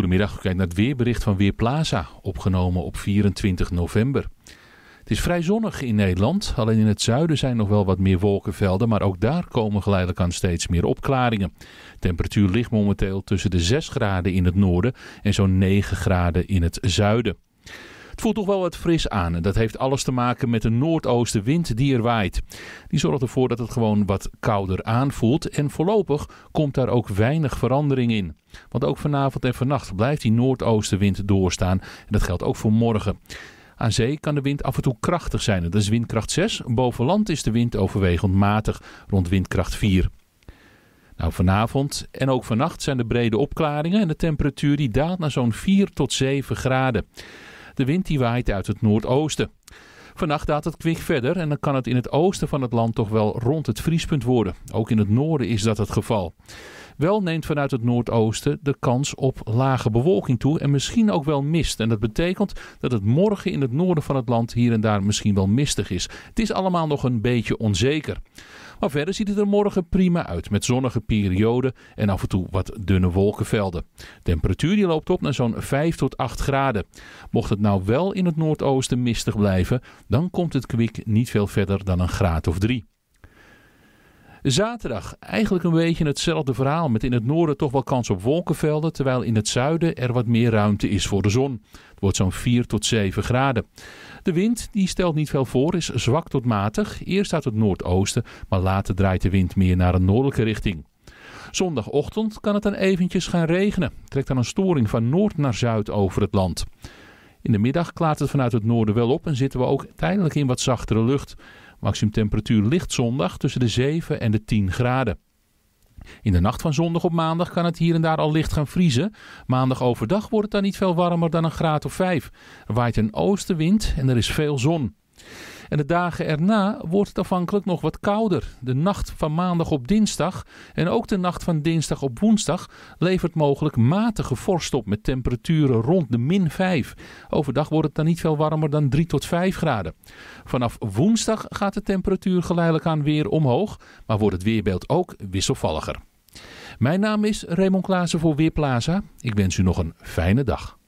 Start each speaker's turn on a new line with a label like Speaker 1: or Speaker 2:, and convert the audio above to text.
Speaker 1: Goedemiddag, u kijkt naar het weerbericht van Weerplaza, opgenomen op 24 november. Het is vrij zonnig in Nederland, alleen in het zuiden zijn nog wel wat meer wolkenvelden, maar ook daar komen geleidelijk aan steeds meer opklaringen. De temperatuur ligt momenteel tussen de 6 graden in het noorden en zo'n 9 graden in het zuiden. Het voelt toch wel wat fris aan en dat heeft alles te maken met de noordoostenwind die er waait. Die zorgt ervoor dat het gewoon wat kouder aanvoelt en voorlopig komt daar ook weinig verandering in. Want ook vanavond en vannacht blijft die noordoostenwind doorstaan en dat geldt ook voor morgen. Aan zee kan de wind af en toe krachtig zijn. Dat is windkracht 6. Boven land is de wind overwegend matig, rond windkracht 4. Nou, vanavond en ook vannacht zijn de brede opklaringen en de temperatuur die daalt naar zo'n 4 tot 7 graden. De wind die waait uit het noordoosten. Vannacht daalt het kwik verder en dan kan het in het oosten van het land toch wel rond het vriespunt worden. Ook in het noorden is dat het geval. Wel neemt vanuit het noordoosten de kans op lage bewolking toe en misschien ook wel mist. En dat betekent dat het morgen in het noorden van het land hier en daar misschien wel mistig is. Het is allemaal nog een beetje onzeker. Maar verder ziet het er morgen prima uit met zonnige perioden en af en toe wat dunne wolkenvelden. De temperatuur die loopt op naar zo'n 5 tot 8 graden. Mocht het nou wel in het noordoosten mistig blijven, dan komt het kwik niet veel verder dan een graad of 3. Zaterdag eigenlijk een beetje hetzelfde verhaal met in het noorden toch wel kans op wolkenvelden, terwijl in het zuiden er wat meer ruimte is voor de zon. Het wordt zo'n 4 tot 7 graden. De wind die stelt niet veel voor, is zwak tot matig, eerst uit het noordoosten, maar later draait de wind meer naar een noordelijke richting. Zondagochtend kan het dan eventjes gaan regenen, trekt dan een storing van noord naar zuid over het land. In de middag klaart het vanuit het noorden wel op en zitten we ook tijdelijk in wat zachtere lucht. Maximumtemperatuur ligt zondag tussen de 7 en de 10 graden. In de nacht van zondag op maandag kan het hier en daar al licht gaan vriezen. Maandag overdag wordt het dan niet veel warmer dan een graad of 5. Er waait een oostenwind en er is veel zon. En de dagen erna wordt het afhankelijk nog wat kouder. De nacht van maandag op dinsdag en ook de nacht van dinsdag op woensdag levert mogelijk matige vorst op met temperaturen rond de min 5. Overdag wordt het dan niet veel warmer dan 3 tot 5 graden. Vanaf woensdag gaat de temperatuur geleidelijk aan weer omhoog, maar wordt het weerbeeld ook wisselvalliger. Mijn naam is Raymond Klaassen voor Weerplaza. Ik wens u nog een fijne dag.